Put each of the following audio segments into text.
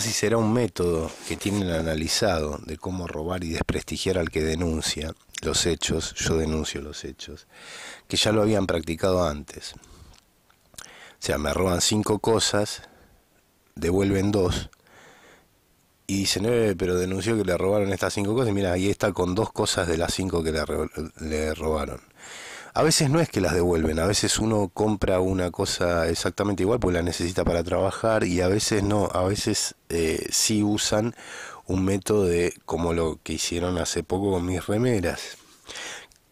si será un método que tienen analizado de cómo robar y desprestigiar al que denuncia los hechos, yo denuncio los hechos, que ya lo habían practicado antes. O sea, me roban cinco cosas, devuelven dos, y dicen, eh, pero denunció que le robaron estas cinco cosas, y mira, ahí está con dos cosas de las cinco que le robaron a veces no es que las devuelven, a veces uno compra una cosa exactamente igual porque la necesita para trabajar y a veces no, a veces eh, sí usan un método de como lo que hicieron hace poco con mis remeras.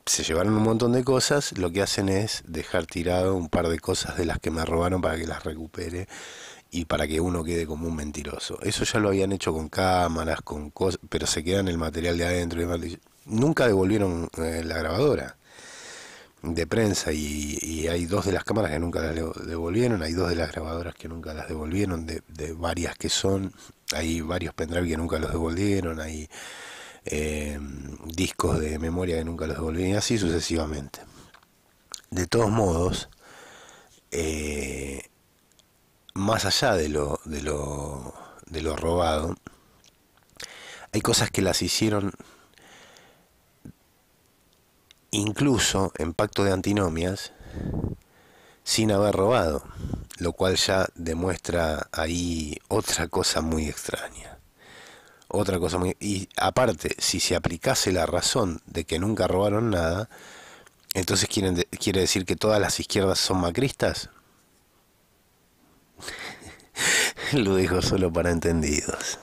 Se llevaron un montón de cosas, lo que hacen es dejar tirado un par de cosas de las que me robaron para que las recupere y para que uno quede como un mentiroso. Eso ya lo habían hecho con cámaras, con cosas, pero se quedan el material de adentro. Y Nunca devolvieron eh, la grabadora de prensa y, hay dos de las cámaras que nunca las devolvieron, hay dos de las grabadoras que nunca las devolvieron, de, varias que son, hay varios pendrive que nunca los devolvieron, hay eh, discos de memoria que nunca los devolvieron, y así sucesivamente. De todos modos, eh, más allá de lo, de lo, de lo robado, hay cosas que las hicieron incluso en pacto de antinomias, sin haber robado, lo cual ya demuestra ahí otra cosa muy extraña. Otra cosa muy... Y aparte, si se aplicase la razón de que nunca robaron nada, entonces quiere decir que todas las izquierdas son macristas. lo dejo solo para entendidos.